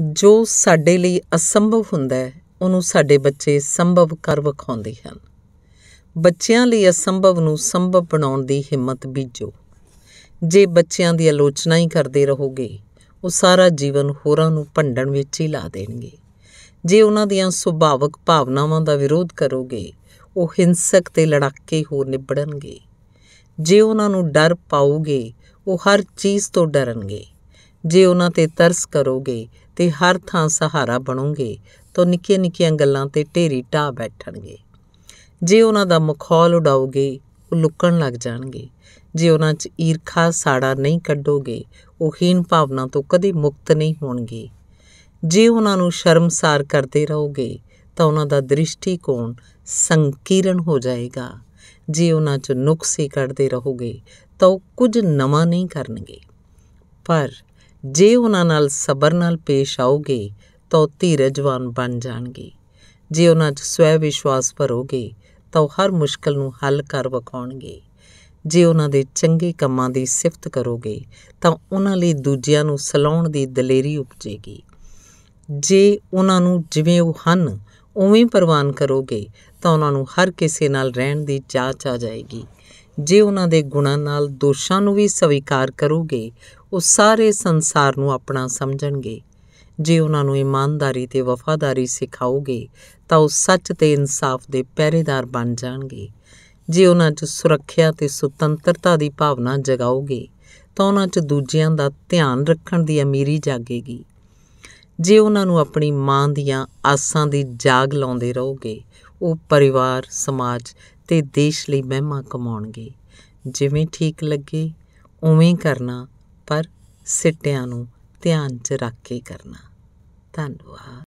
ਜੋ ਸਾਡੇ ਲਈ ਅਸੰਭਵ ਹੁੰਦਾ ਹੈ ਉਹਨੂੰ ਸਾਡੇ ਬੱਚੇ ਸੰਭਵ ਕਰ ਵਿਖਾਉਂਦੇ ਹਨ ਬੱਚਿਆਂ ਲਈ ਅਸੰਭਵ ਨੂੰ ਸੰਭਵ ਬਣਾਉਣ ਦੀ ਹਿੰਮਤ ਬੀਜੋ ਜੇ ਬੱਚਿਆਂ ਦੀ ਆਲੋਚਨਾ ਹੀ ਕਰਦੇ ਰਹੋਗੇ ਉਹ ਸਾਰਾ ਜੀਵਨ ਹੋਰਾਂ ਨੂੰ ਭੰਡਣ ਵਿੱਚ ਹੀ ਲਾ ਦੇਣਗੇ ਜੇ ਉਹਨਾਂ ਦੀਆਂ ਸੁਭਾਵਕ ਭਾਵਨਾਵਾਂ ਦਾ ਵਿਰੋਧ ਕਰੋਗੇ ਉਹ ਹਿੰਸਕ ਤੇ ਲੜਾਕੇ ਹੋ ਨਿਬੜਨਗੇ ਜੇ ਉਹਨਾਂ ਨੂੰ ਡਰ ਪਾਓਗੇ ਉਹ ਹਰ ਚੀਜ਼ ਤੋਂ ਡਰਨਗੇ ਜੇ ਉਹਨਾਂ ਤੇ ਤਰਸ ਕਰੋਗੇ ਤੇ ਹਰ ਥਾਂ ਸਹਾਰਾ ਬਣੋਗੇ ਤਾਂ ਨਿੱਕੀਆਂ ਨਿੱਕੀਆਂ ਗੱਲਾਂ ਤੇ ਢੇਰੀ ਢਾ ਬੈਠਣਗੇ ਜੇ ਉਹਨਾਂ ਦਾ ਮਖੌਲ ਉਡਾਓਗੇ ਉਹ ਲੁਕਣ ਲੱਗ ਜਾਣਗੇ ਜੇ ਉਹਨਾਂ 'ਚ ਈਰਖਾ ਸਾੜਾ ਨਹੀਂ ਕੱਢੋਗੇ ਉਹ ਹੀਨ ਭਾਵਨਾ ਤੋਂ ਕਦੇ ਮੁਕਤ ਨਹੀਂ ਹੋਣਗੇ ਜੇ ਉਹਨਾਂ ਨੂੰ ਸ਼ਰਮਸਾਰ ਕਰਦੇ ਰਹੋਗੇ ਤਾਂ ਉਹਨਾਂ ਦਾ ਦ੍ਰਿਸ਼ਟੀਕੋਣ ਸੰਕੀਰਣ ਹੋ ਜਾਏਗਾ ਜੇ ਉਹਨਾਂ 'ਚ ਨੁਕਸੇ ਕੱਢਦੇ ਰਹੋਗੇ ਤਾਂ ਉਹ ਕੁਝ ਨਵਾਂ ਨਹੀਂ ਕਰਨਗੇ ਪਰ ਜੇ ਉਹਨਾਂ ਨਾਲ ਸਬਰ ਨਾਲ ਪੇਸ਼ ਆਓਗੇ ਤਾਂ ਉਹ ਧੀਰਜਵਾਨ ਬਣ ਜਾਣਗੇ ਜੇ ਉਹਨਾਂ 'ਚ ਸਵੈ ਵਿਸ਼ਵਾਸ ਭਰੋਗੇ ਤਾਂ ਉਹ ਹਰ ਮੁਸ਼ਕਲ ਨੂੰ ਹੱਲ ਕਰ ਵਿਖਾਉਣਗੇ ਜੇ ਉਹਨਾਂ ਦੇ ਚੰਗੇ ਕੰਮਾਂ ਦੀ ਸਿਫਤ ਕਰੋਗੇ ਤਾਂ ਉਹਨਾਂ ਲਈ ਦੂਜਿਆਂ ਨੂੰ ਸਲਾਉਣ ਦੀ ਦਲੇਰੀ ਉਪਜੇਗੀ ਜੇ ਉਹਨਾਂ ਨੂੰ ਜਿਵੇਂ ਉਹ ਹਨ ਉਵੇਂ ਪ੍ਰਵਾਨ ਕਰੋਗੇ ਤਾਂ ਉਹਨਾਂ ਨੂੰ ਹਰ ਕਿਸੇ ਨਾਲ ਰਹਿਣ ਦੀ ਚਾਹ ਚਾ ਜਾਏਗੀ ਜੇ ਉਹਨਾਂ ਦੇ ਗੁਣਾਂ ਨਾਲ ਦੋਸ਼ਾਂ ਨੂੰ ਵੀ ਸਵੀਕਾਰ ਕਰੋਗੇ ਉਹ ਸਾਰੇ ਸੰਸਾਰ ਨੂੰ ਆਪਣਾ ਸਮਝਣਗੇ ਜੇ ਉਹਨਾਂ ਨੂੰ ਇਮਾਨਦਾਰੀ ਤੇ ਵਫਾਦਾਰੀ ਸਿਖਾਓਗੇ ਤਾਂ ਉਹ ਸੱਚ ਤੇ ਇਨਸਾਫ ਦੇ ਪਹਿਰੇਦਾਰ ਬਣ ਜਾਣਗੇ ਜੇ ਉਹਨਾਂ 'ਚ ਸੁਰੱਖਿਆ ਤੇ ਸੁਤੰਤਰਤਾ ਦੀ ਭਾਵਨਾ ਜਗਾਓਗੇ ਤਾਂ ਉਹਨਾਂ 'ਚ ਦੂਜਿਆਂ ਦਾ ਧਿਆਨ ਰੱਖਣ ਦੀ ਅਮੀਰੀ ਜਾਗੇਗੀ ਜੇ ਉਹਨਾਂ ਨੂੰ ਆਪਣੀ ਮਾਂ ਦੀਆਂ ਆਸਾਂ ਦੀ ਜਾਗ ਲਾਉਂਦੇ ਰਹੋਗੇ ਉਹ ਪਰਿਵਾਰ ਸਮਾਜ ਤੇ ਦੇਸ਼ ਲਈ ਮਹਿਮਾ ਕਮਾਉਣਗੇ ਜਿਵੇਂ ਠੀਕ ਲੱਗੇ ਉਵੇਂ ਕਰਨਾ ਪਰ ਸਿੱਟਿਆਂ ਨੂੰ ਧਿਆਨ 'ਚ ਰੱਖ ਕੇ ਕਰਨਾ ਧੰਨਵਾਦ